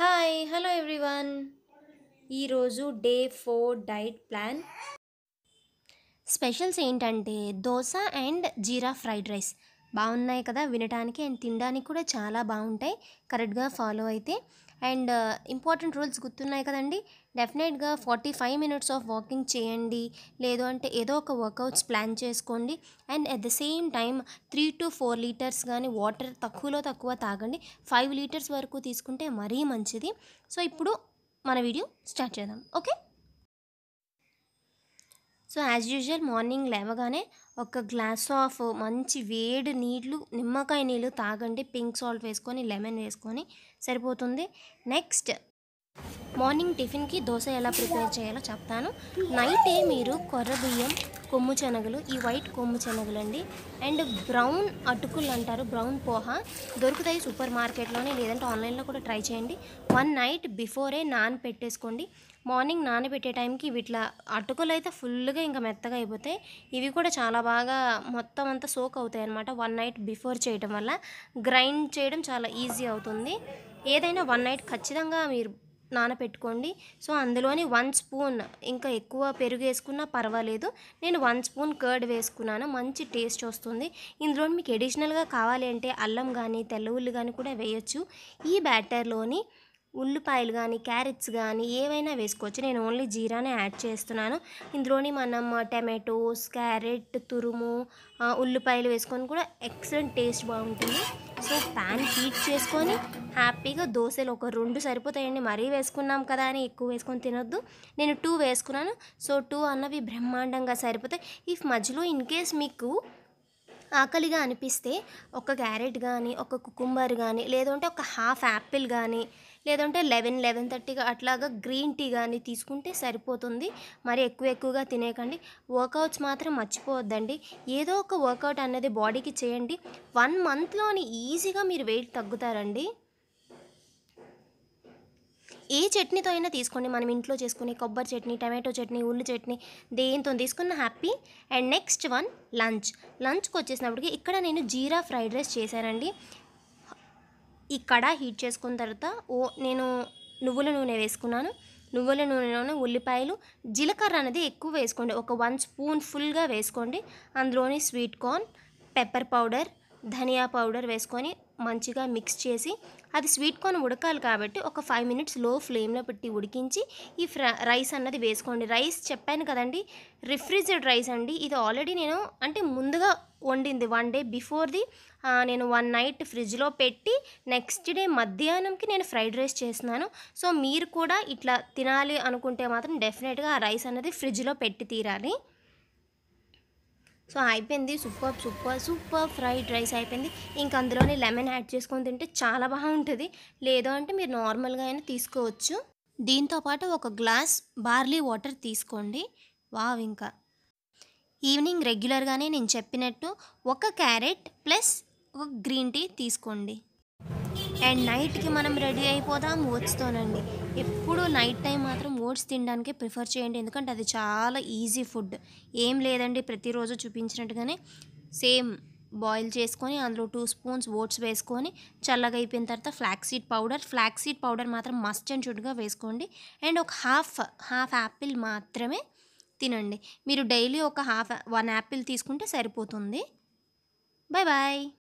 hi hello everyone ఈరోజు day four diet plan specials ఏంటంటే dosa and jeera fried rice బాగున్నాయి కదా వినడానికి అండ్ తినడానికి కూడా చాలా బాగుంటాయి కరెక్ట్గా ఫాలో అయితే అండ్ ఇంపార్టెంట్ రూల్స్ గుర్తున్నాయి కదండి డెఫినెట్గా forty five minutes of walking చేయండి లేదు అంటే ఏదో ఒక వర్కౌట్స్ ప్లాన్ చేసుకోండి and at the same time three to four litres కానీ వాటర్ తక్కువలో తక్కువ తాగండి ఫైవ్ లీటర్స్ వరకు తీసుకుంటే మరీ మంచిది సో ఇప్పుడు మన వీడియో స్టార్ట్ చేద్దాం okay so as usual morning లేవగానే ఒక గ్లాస్ ఆఫ్ మంచి వేడి నీళ్ళు నిమ్మకాయ నీళ్ళు తాగండి పింక్ సాల్ట్ వేసుకొని లెమన్ వేసుకొని సరిపోతుంది నెక్స్ట్ మార్నింగ్ టిఫిన్కి దోశ ఎలా ప్రిపేర్ చేయాలో చెప్తాను నైటే మీరు కొర్ర బియ్యం కొమ్ము శనగలు ఈ వైట్ కొమ్ము శనగలు అండి అండ్ బ్రౌన్ అటుకులు అంటారు బ్రౌన్ పోహ దొరుకుతాయి సూపర్ మార్కెట్లోనే లేదంటే ఆన్లైన్లో కూడా ట్రై చేయండి వన్ నైట్ బిఫోరే నాన్ పెట్టేసుకోండి మార్నింగ్ నానబెట్టే టైంకి వీటిలా అటుకులు అయితే ఫుల్గా ఇంకా మెత్తగా అయిపోతాయి ఇవి కూడా చాలా బాగా మొత్తం అంతా సోక్ అవుతాయి అనమాట వన్ నైట్ బిఫోర్ చేయడం వల్ల గ్రైండ్ చేయడం చాలా ఈజీ అవుతుంది ఏదైనా వన్ నైట్ ఖచ్చితంగా మీరు నానపెట్టుకోండి సో అందులోని వన్ స్పూన్ ఇంకా ఎక్కువ పెరుగు వేసుకున్నా పర్వాలేదు నేను వన్ స్పూన్ కర్డ్ వేసుకున్నాను మంచి టేస్ట్ వస్తుంది ఇందులో మీకు ఎడిషనల్గా కావాలి అంటే అల్లం కానీ తెల్ల ఉల్లి కానీ కూడా వేయచ్చు ఈ బ్యాటర్లోని ఉల్లిపాయలు కానీ క్యారెట్స్ కానీ ఏవైనా వేసుకోవచ్చు నేను ఓన్లీ జీరానే యాడ్ చేస్తున్నాను ఇందులోని మనం టమాటోస్ క్యారెట్ తురుము ఉల్లిపాయలు వేసుకొని కూడా ఎక్సలెంట్ టేస్ట్ బాగుంటుంది సో ప్యాన్ హీట్ చేసుకొని హ్యాపీగా దోశలు ఒక రెండు సరిపోతాయండి మరీ వేసుకున్నాం కదా అని ఎక్కువ వేసుకొని తినొద్దు నేను టూ వేసుకున్నాను సో టూ అన్నవి బ్రహ్మాండంగా సరిపోతాయి ఇఫ్ మధ్యలో ఇన్ కేస్ మీకు ఆకలిగా అనిపిస్తే ఒక క్యారెట్ కానీ ఒక కుకుంబర్ కానీ లేదంటే ఒక హాఫ్ యాపిల్ కానీ లేదంటే లెవెన్ లెవెన్ థర్టీగా అట్లాగా గ్రీన్ టీ కానీ తీసుకుంటే సరిపోతుంది మరి ఎక్కువ ఎక్కువగా తినేకండి వర్కౌట్స్ మాత్రం మర్చిపోవద్దండి ఏదో ఒక వర్కౌట్ అనేది బాడీకి చేయండి వన్ మంత్లోని ఈజీగా మీరు వెయిట్ తగ్గుతారండి ఏ చట్నీతో అయినా తీసుకోండి మనం ఇంట్లో చేసుకునే కొబ్బరి చట్నీ టమాటో చట్నీ ఉల్లి చట్నీ దేంతో తీసుకున్న happy and next one lunch లంచ్కి వచ్చేసినప్పటికి ఇక్కడ నేను జీరా ఫ్రైడ్ రైస్ చేశానండి ఈ కడ హీట్ చేసుకున్న తర్వాత ఓ నేను నువ్వుల నూనె వేసుకున్నాను నువ్వుల నూనెలోనే ఉల్లిపాయలు జీలకర్ర అనేది ఎక్కువ వేసుకోండి ఒక వన్ స్పూన్ ఫుల్గా వేసుకోండి అందులోని స్వీట్ కార్న్ పెప్పర్ పౌడర్ ధనియా పౌడర్ వేసుకొని మంచిగా మిక్స్ చేసి అది స్వీట్ కార్న్ ఉడకాలి కాబట్టి ఒక ఫైవ్ మినిట్స్ లో ఫ్లేమ్లో పెట్టి ఉడికించి ఈ రైస్ అన్నది వేసుకోండి రైస్ చెప్పాను కదండి రిఫ్రిజిరేట్ రైస్ అండి ఇది ఆల్రెడీ నేను అంటే ముందుగా వండింది వన్ డే బిఫోర్ ది నేను వన్ నైట్ ఫ్రిడ్జ్లో పెట్టి నెక్స్ట్ డే మధ్యాహ్నంకి నేను ఫ్రైడ్ రైస్ చేసినాను సో మీరు కూడా ఇట్లా తినాలి అనుకుంటే మాత్రం డెఫినెట్గా ఆ రైస్ అనేది ఫ్రిడ్జ్లో పెట్టి తీరాలి సో అయిపోయింది super super super fried rice అయిపోయింది ఇంక అందులోనే లెమన్ యాడ్ చేసుకొని తింటే చాలా బాగుంటుంది లేదు అంటే మీరు నార్మల్గా అయినా తీసుకోవచ్చు దీంతోపాటు ఒక గ్లాస్ బార్లీ వాటర్ తీసుకోండి వావ్ ఇంకా ఈవినింగ్ రెగ్యులర్గానే నేను చెప్పినట్టు ఒక క్యారెట్ ప్లస్ ఒక గ్రీన్ టీ తీసుకోండి అండ్ నైట్కి మనం రెడీ అయిపోదాం ఓట్స్తోనండి ఎప్పుడు నైట్ టైం మాత్రం ఓట్స్ తినడానికే ప్రిఫర్ చేయండి ఎందుకంటే అది చాలా ఈజీ ఫుడ్ ఏం లేదండి ప్రతిరోజు చూపించినట్టుగానే సేమ్ బాయిల్ చేసుకొని అందులో టూ స్పూన్స్ ఓట్స్ వేసుకొని చల్లగా అయిపోయిన తర్వాత ఫ్లాక్సీడ్ పౌడర్ ఫ్లాక్సీడ్ పౌడర్ మాత్రం మస్ట్ అండ్ షుడ్గా వేసుకోండి అండ్ ఒక హాఫ్ హాఫ్ యాపిల్ మాత్రమే తినండి మీరు డైలీ ఒక హాఫ్ వన్ యాపిల్ తీసుకుంటే సరిపోతుంది బాయ్ బాయ్